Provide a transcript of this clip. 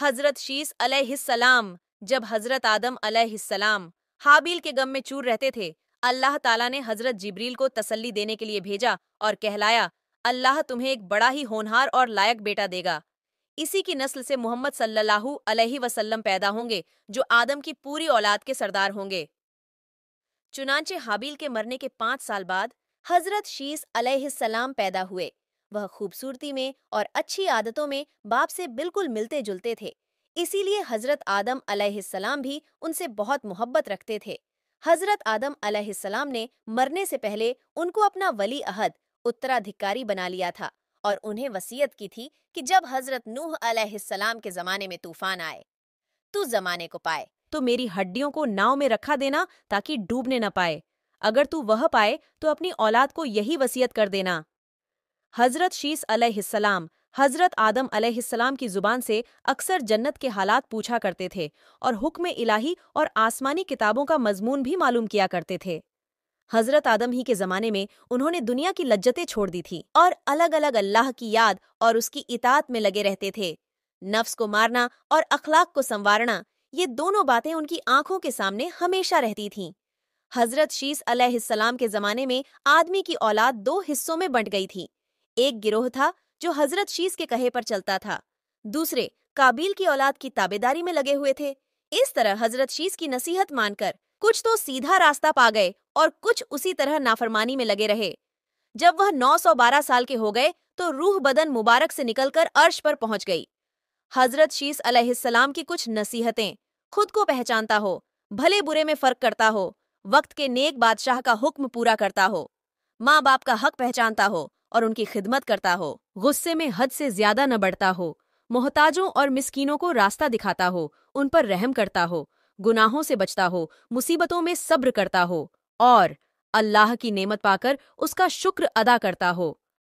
हजरत शीस अलैहिस्सलाम जब हजरत आदम अलैहिस्सलाम हाबिल के गम में चूर रहते थे अल्लाह ताला ने हजरत जिब्रील को तसल्ली देने के लिए भेजा और कहलाया अल्लाह तुम्हें एक बड़ा ही होनहार और लायक बेटा देगा इसी की नस्ल से मोहम्मद सल्लल्लाहु अलैहि वसल्लम पैदा होंगे जो आदम की पूरी औलाद के सरदार होंगे चुनाचे हाबिल के मरने के पांच साल बाद हजरत शीस अलैहिस्सलाम पैदा हुए वह खूबसूरती में और अच्छी आदतों में बाप से बिल्कुल मिलते जुलते थे इसीलिए हजरत आदम अलैहिस्सलाम भी उनसे बहुत मोहब्बत रखते थे हजरत आदम अलैहिस्सलाम ने मरने से पहले उनको अपना वली अहद उत्तराधिकारी बना लिया था और उन्हें वसीयत की थी कि जब हजरत नूह अलैहिस्सलाम के जमाने में तूफान आए तू जमाने को पाए तो मेरी हड्डियों को नाव में रखा देना ताकि डूबने न पाए अगर तू वह पाए तो अपनी औलाद को यही वसीयत कर देना हज़रत शीस अलैहिस्सलाम हज़रत आदम अलैहिस्सलाम की ज़ुबान से अक्सर जन्नत के हालात पूछा करते थे और हुक्म इलाही और आसमानी किताबों का मजमून भी मालूम किया करते थे हज़रत आदम ही के ज़माने में उन्होंने दुनिया की लज्जतें छोड़ दी थी और अलग अलग अल्लाह की याद और उसकी इतात में लगे रहते थे नफ्स को मारना और अखलाक को संवारना ये दोनों बातें उनकी आंखों के सामने हमेशा रहती थीं हजरत शीस अलैहिस्सलाम के जमाने में आदमी की औलाद दो हिस्सों में बंट गई थी एक गिरोह था जो हजरत शीस के कहे पर चलता था दूसरे काबिल की औलाद की ताबेदारी में लगे हुए थे इस तरह हजरत शीश की नसीहत मानकर कुछ तो सीधा रास्ता पा गए और कुछ उसी तरह नाफरमानी में लगे रहे जब वह 912 साल के हो गए तो रूह बदन मुबारक से निकलकर अर्श पर पहुंच गई हजरत शीस अलैहिस्सलाम की कुछ नसीहतें खुद को पहचानता हो भले बुरे में फर्क करता हो वक्त के नेक बादशाह का हुक्म पूरा करता हो माँ बाप का हक पहचानता हो और उनकी खिदमत करता हो गुस्से में हद से ज्यादा न बढ़ता हो मोहताजों और मिसकीनों को रास्ता दिखाता हो उन पर रहम करता हो गुनाहों से बचता हो मुसीबतों में सब्र करता हो और अल्लाह की नेमत पाकर उसका शुक्र अदा करता हो